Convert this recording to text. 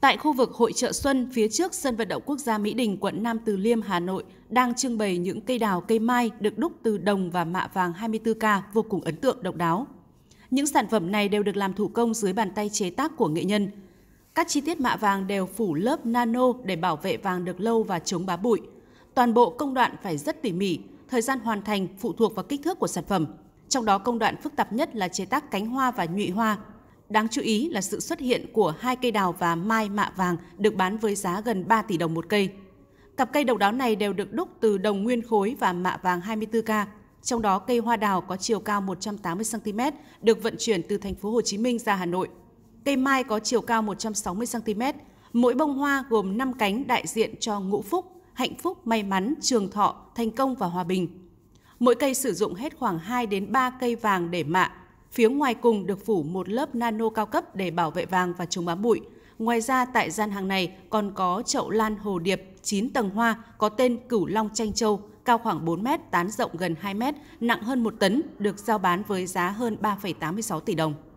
Tại khu vực hội trợ Xuân phía trước sân vận động quốc gia Mỹ Đình, quận Nam Từ Liêm, Hà Nội đang trưng bày những cây đào cây mai được đúc từ đồng và mạ vàng 24K vô cùng ấn tượng độc đáo. Những sản phẩm này đều được làm thủ công dưới bàn tay chế tác của nghệ nhân. Các chi tiết mạ vàng đều phủ lớp nano để bảo vệ vàng được lâu và chống bá bụi. Toàn bộ công đoạn phải rất tỉ mỉ, thời gian hoàn thành phụ thuộc vào kích thước của sản phẩm. Trong đó công đoạn phức tạp nhất là chế tác cánh hoa và nhụy hoa Đáng chú ý là sự xuất hiện của hai cây đào và mai mạ vàng được bán với giá gần 3 tỷ đồng một cây. Cặp cây độc đáo này đều được đúc từ đồng nguyên khối và mạ vàng 24K. Trong đó cây hoa đào có chiều cao 180 cm được vận chuyển từ thành phố Hồ Chí Minh ra Hà Nội. Cây mai có chiều cao 160 cm. Mỗi bông hoa gồm 5 cánh đại diện cho ngũ phúc, hạnh phúc, may mắn, trường thọ, thành công và hòa bình. Mỗi cây sử dụng hết khoảng 2 đến 3 cây vàng để mạ, phía ngoài cùng được phủ một lớp nano cao cấp để bảo vệ vàng và chống bám bụi. Ngoài ra tại gian hàng này còn có chậu lan hồ điệp 9 tầng hoa có tên Cửu Long chanh Châu, cao khoảng 4 mét, tán rộng gần 2 mét, nặng hơn 1 tấn, được giao bán với giá hơn 3,86 tỷ đồng.